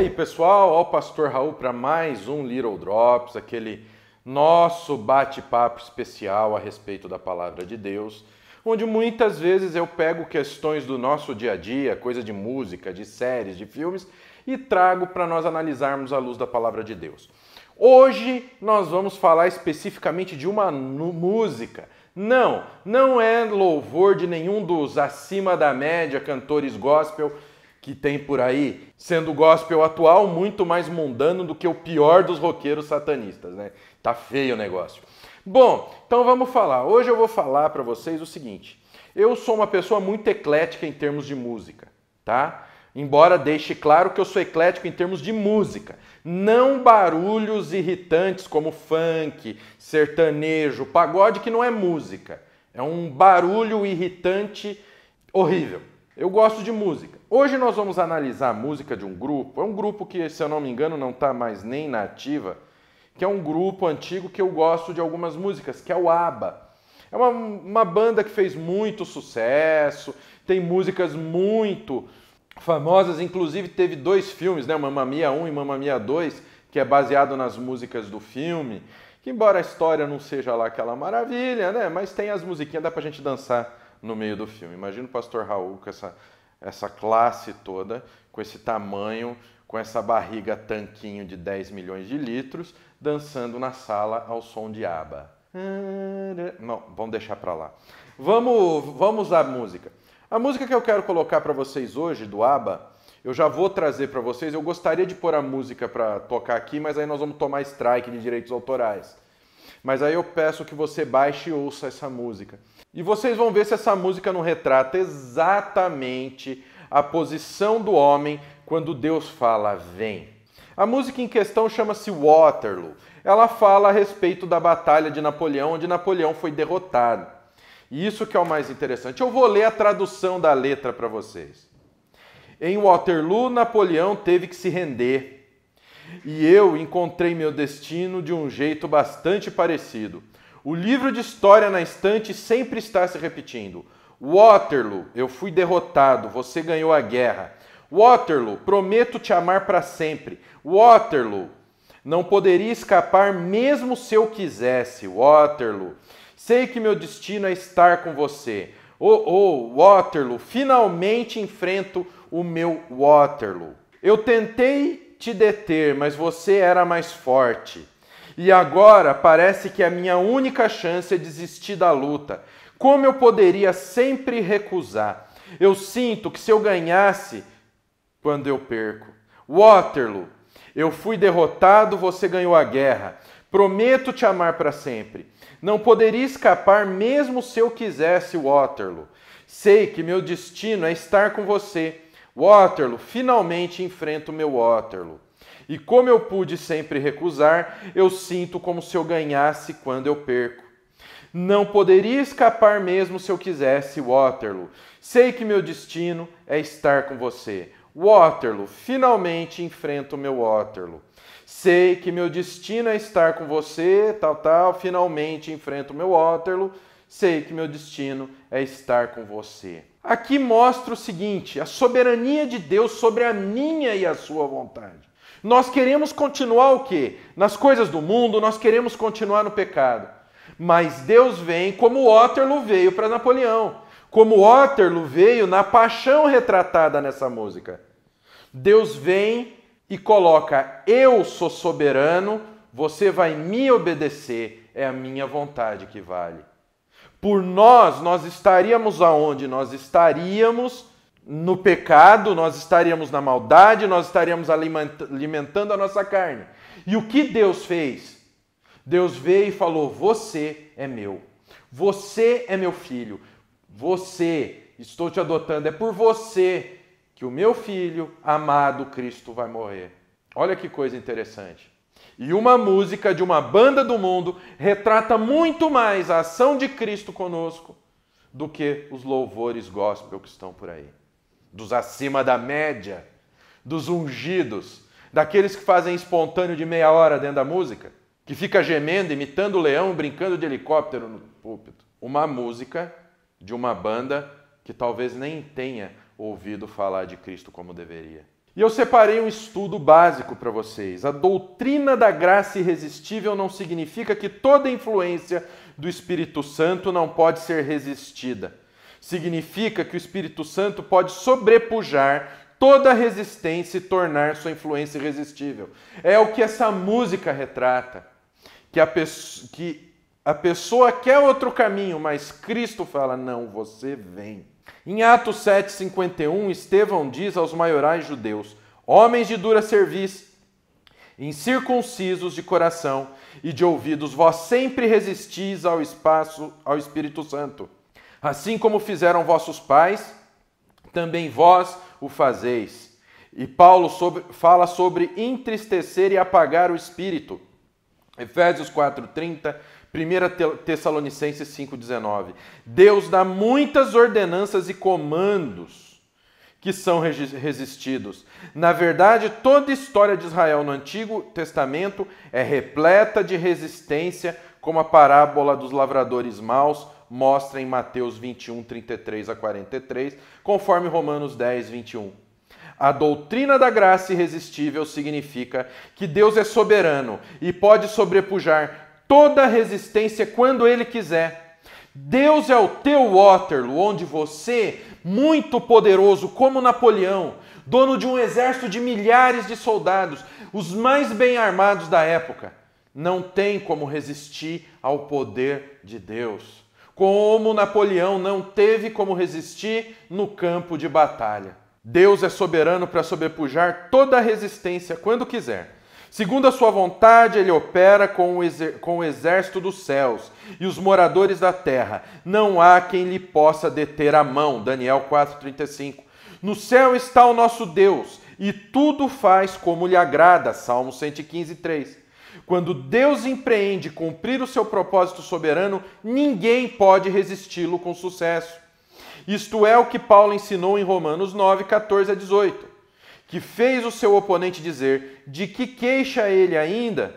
aí, pessoal, olá pastor Raul para mais um Little Drops, aquele nosso bate-papo especial a respeito da palavra de Deus, onde muitas vezes eu pego questões do nosso dia a dia, coisa de música, de séries, de filmes e trago para nós analisarmos à luz da palavra de Deus. Hoje nós vamos falar especificamente de uma música. Não, não é louvor de nenhum dos acima da média cantores gospel que tem por aí, sendo o gospel atual muito mais mundano do que o pior dos roqueiros satanistas, né? Tá feio o negócio. Bom, então vamos falar. Hoje eu vou falar para vocês o seguinte: eu sou uma pessoa muito eclética em termos de música, tá? Embora deixe claro que eu sou eclético em termos de música, não barulhos irritantes como funk, sertanejo, pagode que não é música. É um barulho irritante horrível. Eu gosto de música. Hoje nós vamos analisar a música de um grupo. É um grupo que, se eu não me engano, não está mais nem na ativa, que é um grupo antigo que eu gosto de algumas músicas, que é o ABBA. É uma, uma banda que fez muito sucesso, tem músicas muito famosas, inclusive teve dois filmes, né? Mamma Mia 1 e Mamma Mia 2, que é baseado nas músicas do filme. Que embora a história não seja lá aquela maravilha, né? Mas tem as musiquinhas, dá pra gente dançar no meio do filme. Imagina o pastor Raul com essa, essa classe toda, com esse tamanho, com essa barriga tanquinho de 10 milhões de litros, dançando na sala ao som de aba. Não, vamos deixar para lá. Vamos, vamos à música. A música que eu quero colocar para vocês hoje do ABBA, eu já vou trazer para vocês. Eu gostaria de pôr a música para tocar aqui, mas aí nós vamos tomar strike de direitos autorais. Mas aí eu peço que você baixe e ouça essa música. E vocês vão ver se essa música não retrata exatamente a posição do homem quando Deus fala: Vem. A música em questão chama-se Waterloo. Ela fala a respeito da batalha de Napoleão, onde Napoleão foi derrotado. E isso que é o mais interessante. Eu vou ler a tradução da letra para vocês. Em Waterloo, Napoleão teve que se render e eu encontrei meu destino de um jeito bastante parecido. O livro de história na estante sempre está se repetindo. Waterloo, eu fui derrotado, você ganhou a guerra. Waterloo, prometo te amar para sempre. Waterloo, não poderia escapar mesmo se eu quisesse. Waterloo, sei que meu destino é estar com você. Oh, oh, Waterloo, finalmente enfrento o meu Waterloo. Eu tentei te deter, mas você era mais forte. E agora parece que é a minha única chance é desistir da luta. Como eu poderia sempre recusar? Eu sinto que se eu ganhasse, quando eu perco. Waterloo, eu fui derrotado, você ganhou a guerra. Prometo te amar para sempre. Não poderia escapar mesmo se eu quisesse, Waterloo. Sei que meu destino é estar com você Waterloo, finalmente enfrento meu Waterloo. E como eu pude sempre recusar, eu sinto como se eu ganhasse quando eu perco. Não poderia escapar mesmo se eu quisesse, Waterloo. Sei que meu destino é estar com você. Waterloo, finalmente enfrento meu Waterloo. Sei que meu destino é estar com você, tal, tal, finalmente enfrento meu Waterloo. Sei que meu destino é estar com você aqui mostra o seguinte: a soberania de Deus sobre a minha e a sua vontade. Nós queremos continuar o quê? Nas coisas do mundo, nós queremos continuar no pecado. Mas Deus vem como Waterloo veio para Napoleão, como Waterloo veio na paixão retratada nessa música. Deus vem e coloca: Eu sou soberano, você vai me obedecer, é a minha vontade que vale por nós, nós estaríamos aonde? Nós estaríamos no pecado, nós estaríamos na maldade, nós estaríamos alimentando a nossa carne. E o que Deus fez? Deus veio e falou: Você é meu, você é meu filho, você, estou te adotando, é por você que o meu filho amado Cristo vai morrer. Olha que coisa interessante. E uma música de uma banda do mundo retrata muito mais a ação de Cristo conosco do que os louvores gospel que estão por aí. Dos acima da média, dos ungidos, daqueles que fazem espontâneo de meia hora dentro da música, que fica gemendo, imitando o leão, brincando de helicóptero no púlpito. Uma música de uma banda que talvez nem tenha ouvido falar de Cristo como deveria. E eu separei um estudo básico para vocês. A doutrina da graça irresistível não significa que toda influência do Espírito Santo não pode ser resistida. Significa que o Espírito Santo pode sobrepujar toda resistência e tornar sua influência irresistível. É o que essa música retrata. Que a, pessoa, que a pessoa quer outro caminho, mas Cristo fala: não, você vem. Em Atos 7,51, Estevão diz aos maiorais judeus: Homens de dura cerviz, incircuncisos de coração e de ouvidos, vós sempre resistis ao espaço, ao Espírito Santo. Assim como fizeram vossos pais, também vós o fazeis. E Paulo sobre, fala sobre entristecer e apagar o espírito. Efésios 4:30 1 Tessalonicenses 5,19. Deus dá muitas ordenanças e comandos que são resistidos. Na verdade, toda a história de Israel no Antigo Testamento é repleta de resistência, como a parábola dos lavradores maus mostra em Mateus 21, 33 a 43, conforme Romanos 10, 21. A doutrina da graça irresistível significa que Deus é soberano e pode sobrepujar toda resistência quando Ele quiser. Deus é o teu Waterloo, onde você, muito poderoso como Napoleão, dono de um exército de milhares de soldados, os mais bem armados da época, não tem como resistir ao poder de Deus. Como Napoleão não teve como resistir no campo de batalha. Deus é soberano para sobrepujar toda resistência quando quiser. Segundo a sua vontade, ele opera com o, com o exército dos céus e os moradores da terra. Não há quem lhe possa deter a mão. Daniel 4,35. No céu está o nosso Deus e tudo faz como lhe agrada. Salmo 115, 3. Quando Deus empreende cumprir o seu propósito soberano, ninguém pode resisti-lo com sucesso. Isto é o que Paulo ensinou em Romanos 9, 14 a 18 que fez o seu oponente dizer: De que queixa ele ainda?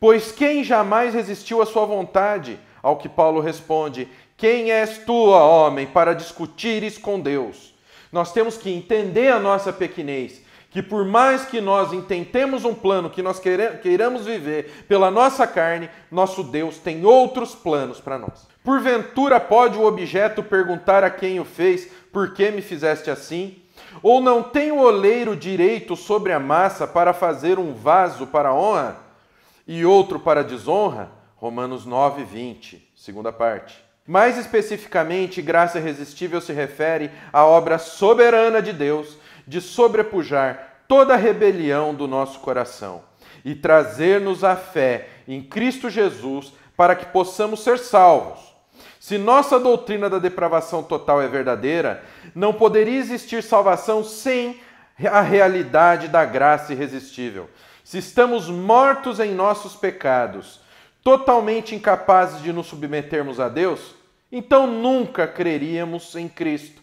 Pois quem jamais resistiu à sua vontade? Ao que Paulo responde: Quem és tu, ó homem, para discutires com Deus? Nós temos que entender a nossa pequenez, que por mais que nós intentemos um plano que nós queiramos viver pela nossa carne, nosso Deus tem outros planos para nós. Porventura pode o objeto perguntar a quem o fez: Por que me fizeste assim? Ou não tem o oleiro direito sobre a massa para fazer um vaso para honra e outro para desonra? Romanos 9, 20, segunda parte. Mais especificamente, graça irresistível se refere à obra soberana de Deus de sobrepujar toda a rebelião do nosso coração e trazer-nos a fé em Cristo Jesus para que possamos ser salvos se nossa doutrina da depravação total é verdadeira, não poderia existir salvação sem a realidade da graça irresistível. Se estamos mortos em nossos pecados, totalmente incapazes de nos submetermos a Deus, então nunca creríamos em Cristo,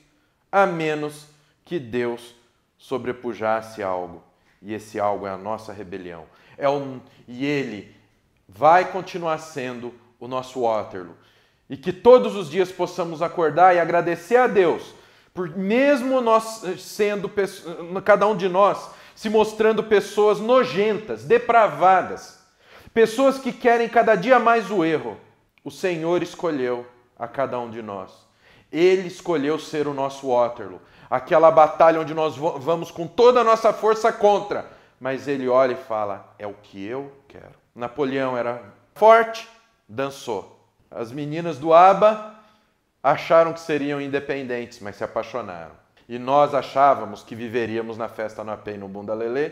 a menos que Deus sobrepujasse algo. E esse algo é a nossa rebelião. É um, e ele vai continuar sendo o nosso Waterloo e que todos os dias possamos acordar e agradecer a Deus, por mesmo nós eh, sendo, eh, cada um de nós, se mostrando pessoas nojentas, depravadas, pessoas que querem cada dia mais o erro, o Senhor escolheu a cada um de nós. Ele escolheu ser o nosso Waterloo, aquela batalha onde nós vamos com toda a nossa força contra, mas ele olha e fala: é o que eu quero. Napoleão era forte, dançou. As meninas do ABBA acharam que seriam independentes, mas se apaixonaram. E nós achávamos que viveríamos na festa no Pé e no Bunda Lelê,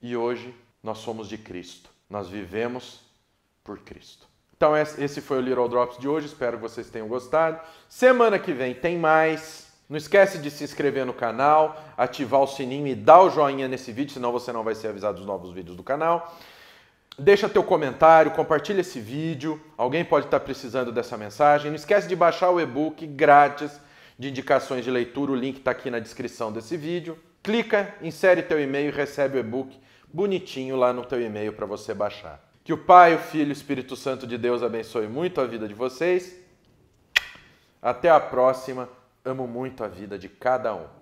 e hoje nós somos de Cristo. Nós vivemos por Cristo. Então esse foi o Little Drops de hoje, espero que vocês tenham gostado. Semana que vem tem mais. Não esquece de se inscrever no canal, ativar o sininho e dar o joinha nesse vídeo, senão você não vai ser avisado dos novos vídeos do canal. Deixa teu comentário, compartilha esse vídeo. Alguém pode estar precisando dessa mensagem. Não esquece de baixar o e-book grátis de indicações de leitura. O link está aqui na descrição desse vídeo. Clica, insere teu e-mail e recebe o e-book bonitinho lá no teu e-mail para você baixar. Que o Pai, o Filho e o Espírito Santo de Deus abençoe muito a vida de vocês. Até a próxima. Amo muito a vida de cada um.